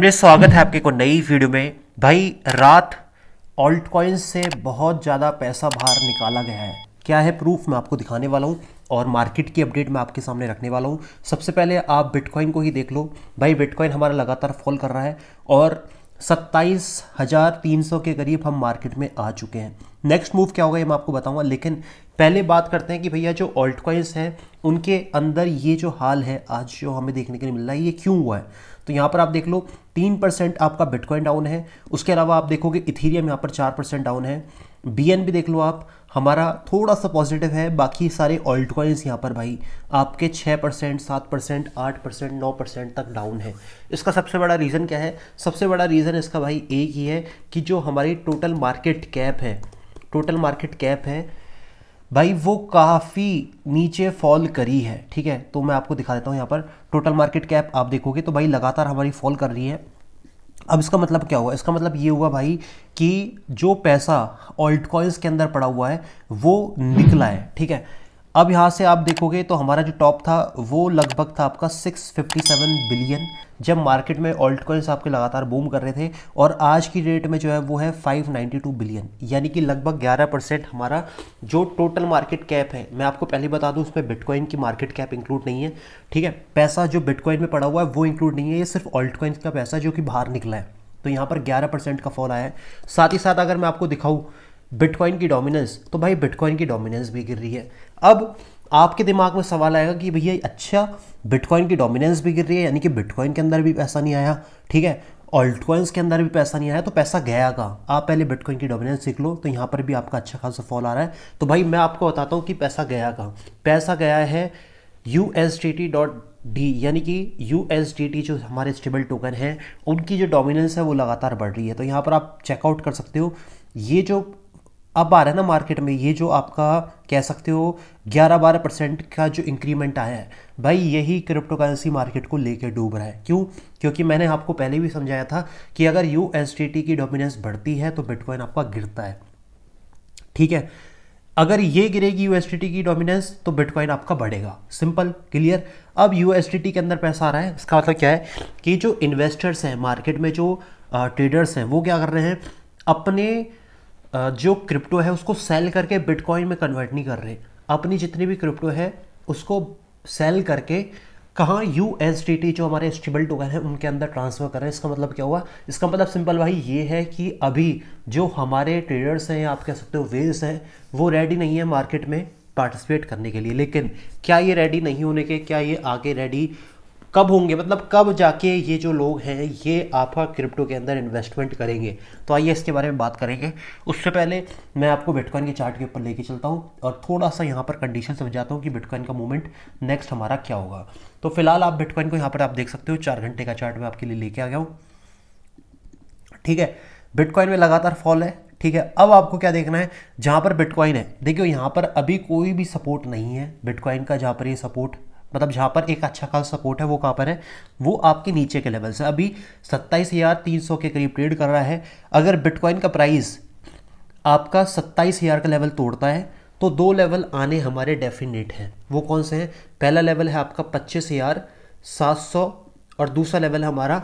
मेरे स्वागत है आपके को नई वीडियो में भाई रात ऑल्ट कॉइन से बहुत ज़्यादा पैसा बाहर निकाला गया है क्या है प्रूफ मैं आपको दिखाने वाला हूँ और मार्केट की अपडेट मैं आपके सामने रखने वाला हूँ सबसे पहले आप बिटकॉइन को ही देख लो भाई बिटकॉइन हमारा लगातार फॉल कर रहा है और सत्ताईस हज़ार तीन सौ के करीब हम मार्केट में आ चुके हैं नेक्स्ट मूव क्या होगा ये मैं आपको बताऊंगा लेकिन पहले बात करते हैं कि भैया जो ऑल्ट हैं उनके अंदर ये जो हाल है आज जो हमें देखने के लिए मिल रहा है ये क्यों हुआ है तो यहाँ पर आप देख लो तीन परसेंट आपका बिटकॉइन डाउन है उसके अलावा आप देखोगे इथीरियम यहाँ पर चार परसेंट डाउन है बी एन भी देख लो आप हमारा थोड़ा सा पॉजिटिव है बाकी सारे ऑल्ट यहाँ पर भाई आपके छः परसेंट सात परसेंट आठ परसेंट नौ परसेंट तक डाउन है इसका सबसे बड़ा रीज़न क्या है सबसे बड़ा रीज़न इसका भाई एक ही है कि जो हमारी टोटल मार्केट कैप है टोटल मार्केट कैप है भाई वो काफ़ी नीचे फॉल करी है ठीक है तो मैं आपको दिखा देता हूँ यहाँ पर टोटल मार्केट कैप आप देखोगे तो भाई लगातार हमारी फॉल कर रही है अब इसका मतलब क्या हुआ इसका मतलब ये हुआ भाई कि जो पैसा ऑल्ट कॉइन्स के अंदर पड़ा हुआ है वो निकला है ठीक है अब यहाँ से आप देखोगे तो हमारा जो टॉप था वो लगभग था आपका 657 बिलियन जब मार्केट में ऑल्ट कॉइन्स आपके लगातार बूम कर रहे थे और आज की डेट में जो है वो है 592 बिलियन यानी कि लगभग 11 परसेंट हमारा जो टोटल मार्केट कैप है मैं आपको पहले बता दूं उसमें बिटकॉइन की मार्केट कैप इंक्लूड नहीं है ठीक है पैसा जो बिटकॉइन में पड़ा हुआ है वो इंक्लूड नहीं है ये सिर्फ ऑल्ट कॉइन्स का पैसा जो कि बाहर निकला है तो यहाँ पर ग्यारह परसेंट का फॉल आया है साथ ही साथ अगर मैं आपको दिखाऊँ बिटकॉइन की डोमिनेंस तो भाई बिटकॉइन की डोमिनेंस भी गिर रही है अब आपके दिमाग में सवाल आएगा कि भैया अच्छा बिटकॉइन की डोमिनेंस भी गिर रही है यानी कि बिटकॉइन के अंदर भी पैसा नहीं आया ठीक है ऑल्टकॉइंस के अंदर भी पैसा नहीं आया तो पैसा गया का आप पहले बिटकॉइन की डोमिनेंस सीख लो तो यहाँ पर भी आपका अच्छा खासा फॉल आ रहा है तो भाई मैं आपको बताता हूँ कि पैसा गया का पैसा गया है U S T T dot D यानी कि यू एस डी टी जो हमारे स्टेबल टोकन हैं उनकी जो डोमिनेंस है वो लगातार बढ़ रही है तो यहाँ पर आप चेकआउट कर सकते हो ये जो अब आ रहा है ना मार्केट में ये जो आपका कह सकते हो 11 बारह परसेंट का जो इंक्रीमेंट आया है भाई यही क्रिप्टो करेंसी मार्केट को लेकर डूब रहा है क्यों क्योंकि मैंने आपको पहले भी समझाया था कि अगर यू की डोमिनेंस बढ़ती है तो बिटकॉइन आपका गिरता है ठीक है अगर ये गिरेगी यूएसडीटी की डोमिनेंस तो बिटकॉइन आपका बढ़ेगा सिंपल क्लियर अब यूएसडीटी के अंदर पैसा आ रहा है इसका मतलब क्या है कि जो इन्वेस्टर्स हैं मार्केट में जो ट्रेडर्स हैं वो क्या कर रहे हैं अपने जो क्रिप्टो है उसको सेल करके बिटकॉइन में कन्वर्ट नहीं कर रहे अपनी जितनी भी क्रिप्टो है उसको सेल करके कहाँ यू एस टी टी जो हमारे स्टेबल टोकन है उनके अंदर ट्रांसफ़र कर रहे हैं इसका मतलब क्या हुआ इसका मतलब सिंपल भाई ये है कि अभी जो हमारे ट्रेडर्स हैं आप कह सकते हो वेल्स हैं वो रेडी नहीं है मार्केट में पार्टिसिपेट करने के लिए लेकिन क्या ये रेडी नहीं होने के क्या ये आगे रेडी कब होंगे मतलब कब जाके ये जो लोग हैं ये आपका क्रिप्टो के अंदर इन्वेस्टमेंट करेंगे तो आइए इसके बारे में बात करेंगे उससे पहले मैं आपको बिटकॉइन के चार्ट के ऊपर लेके चलता हूँ और थोड़ा सा यहाँ पर कंडीशन समझाता हूँ कि बिटकॉइन का मूवमेंट नेक्स्ट हमारा क्या होगा तो फिलहाल आप बिटकॉइन को यहाँ पर आप देख सकते हो चार घंटे का चार्ट मैं आपके लिए लेके आ गया हूँ ठीक है बिटकॉइन में लगातार फॉल है ठीक है अब आपको क्या देखना है जहाँ पर बिटकॉइन है देखियो यहाँ पर अभी कोई भी सपोर्ट नहीं है बिटकॉइन का जहाँ पर ये सपोर्ट मतलब जहाँ पर एक अच्छा खास सपोर्ट है वो कहाँ पर है वो आपके नीचे के लेवल से अभी सत्ताईस हज़ार तीन सौ के करीब ट्रेड कर रहा है अगर बिटकॉइन का प्राइस आपका सत्ताईस हज़ार का लेवल तोड़ता है तो दो लेवल आने हमारे डेफिनेट हैं वो कौन से हैं पहला लेवल है आपका पच्चीस हज़ार सात सौ और दूसरा लेवल हमारा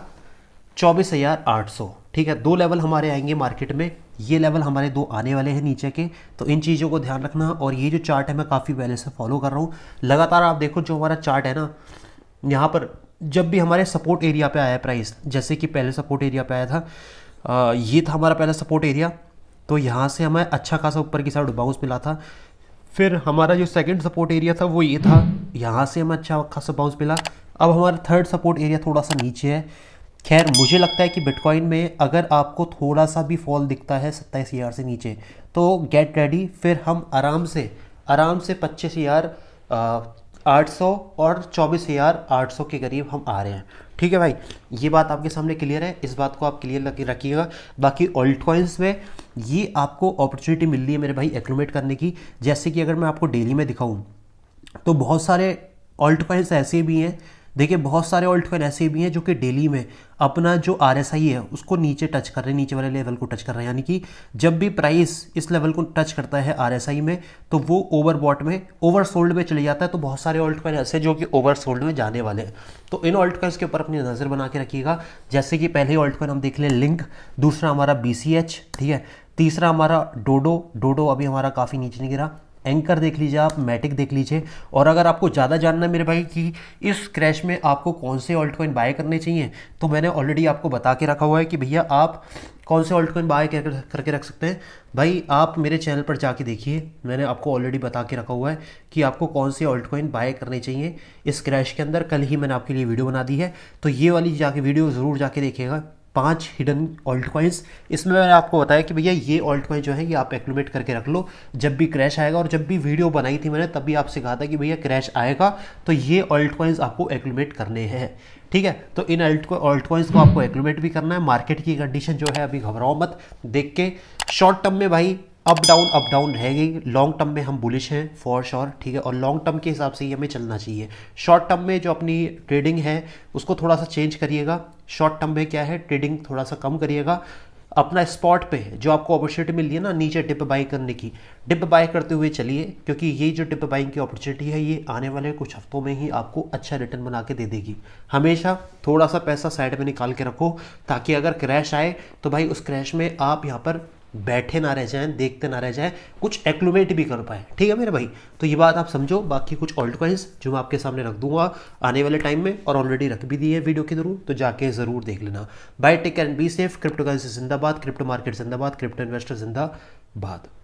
चौबीस हज़ार आठ सौ ठीक है दो लेवल हमारे आएंगे मार्केट में ये लेवल हमारे दो आने वाले हैं नीचे के तो इन चीज़ों को ध्यान रखना और ये जो चार्ट है मैं काफ़ी पहले से फॉलो कर रहा हूँ लगातार आप देखो जो हमारा चार्ट है ना यहाँ पर जब भी हमारे सपोर्ट एरिया पे आया प्राइस जैसे कि पहले सपोर्ट एरिया पे आया था आ, ये था हमारा पहला सपोर्ट एरिया तो यहाँ से हमें अच्छा खासा ऊपर की साइड बाउंस मिला था फिर हमारा जो सेकंड सपोर्ट एरिया था वो ये था यहाँ से हमें अच्छा खासा बाउंस मिला अब हमारा थर्ड सपोर्ट एरिया थोड़ा सा नीचे है खैर मुझे लगता है कि बिटकॉइन में अगर आपको थोड़ा सा भी फॉल दिखता है सत्ताईस हज़ार से नीचे तो गेट रेडी फिर हम आराम से आराम से पच्चीस हज़ार आठ सौ और चौबीस हज़ार आठ सौ के करीब हम आ रहे हैं ठीक है भाई ये बात आपके सामने क्लियर है इस बात को आप क्लियर रखिएगा बाकी ऑल्ट कॉइन्स में ये आपको अपॉर्चुनिटी मिल रही है मेरे भाई एग्रीमेट करने की जैसे कि अगर मैं आपको डेली में दिखाऊँ तो बहुत सारे ऑल्ट कॉइन्स ऐसे भी हैं देखिए बहुत सारे ऑल्ट कॉइन ऐसे भी हैं जो कि डेली में अपना जो आर है उसको नीचे टच कर रहे हैं नीचे वाले लेवल को टच कर रहे हैं यानी कि जब भी प्राइस इस लेवल को टच करता है आर में तो वो ओवरबॉट में ओवरसोल्ड में चले जाता है तो बहुत सारे ऑल्ट कॉइन ऐसे जो कि ओवरसोल्ड में जाने वाले हैं तो इन ऑल्ट कॉइन्स के ऊपर अपनी नज़र बना के रखिएगा जैसे कि पहले ऑल्ट कॉइन हम देख लें लिंक दूसरा हमारा बी ठीक है तीसरा हमारा डोडो डोडो अभी हमारा काफ़ी नीचे नहीं गिरा एंकर देख लीजिए आप मैटिक देख लीजिए और अगर आपको ज़्यादा जानना है मेरे भाई कि इस क्रैश में आपको कौन से ऑल्ट कोइन बाय करने चाहिए तो मैंने ऑलरेडी आपको बता के रखा हुआ है कि भैया आप कौन से ऑल्ट कोइन बाय करके रख सकते हैं भाई आप मेरे चैनल पर जाके देखिए मैंने आपको ऑलरेडी बता के रखा हुआ है कि आपको कौन से ऑल्ट कोइन बाय करने चाहिए इस क्रैश के अंदर कल ही मैंने आपके लिए वीडियो बना दी है तो ये वाली जाके वीडियो ज़रूर जाके देखिएगा पांच हिडन ऑल्ट कॉइन्स इसमें मैंने आपको बताया कि भैया ये ऑल्ट कॉइन जो है ये आप एक्मेट करके रख लो जब भी क्रैश आएगा और जब भी वीडियो बनाई थी मैंने तब भी आपसे कहा था कि भैया क्रैश आएगा तो ये ऑल्ट कॉइन्स आपको एक्मेट करने हैं ठीक है तो इन अल्ट ऑल्ट कॉइन्स को आपको एक्मेट भी करना है मार्केट की कंडीशन जो है अभी घबराओ मत देख के शॉर्ट टर्म में भाई अप डाउन अप डाउन रहेगी लॉन्ग टर्म में हम बुलिश हैं फॉर श्योर ठीक है और लॉन्ग टर्म के हिसाब से ही हमें चलना चाहिए शॉर्ट टर्म में जो अपनी ट्रेडिंग है उसको थोड़ा सा चेंज करिएगा शॉर्ट टर्म में क्या है ट्रेडिंग थोड़ा सा कम करिएगा अपना स्पॉट पे जो आपको अपॉर्चुनिटी मिली है ना नीचे डिप बाई करने की डिप बाई करते हुए चलिए क्योंकि ये जो डिप बाइंग की अपॉर्चुनिटी है ये आने वाले कुछ हफ्तों में ही आपको अच्छा रिटर्न बना के दे देगी हमेशा थोड़ा सा पैसा साइड में निकाल के रखो ताकि अगर क्रैश आए तो भाई उस क्रैश में आप यहाँ पर बैठे ना रह जाएं देखते ना रह जाएं कुछ एक्लोमेट भी कर पाए ठीक है मेरे भाई तो ये बात आप समझो बाकी कुछ ऑल्ट कॉइन्स जो मैं आपके सामने रख दूंगा आने वाले टाइम में और ऑलरेडी रख भी दिए वीडियो के थ्रू तो जाके ज़रूर देख लेना bye take and be safe cryptocurrency जिंदाबाद क्रिप्टो मार्केट जिंदाबाद क्रिप्टो इन्वेस्टर जिंदाबाद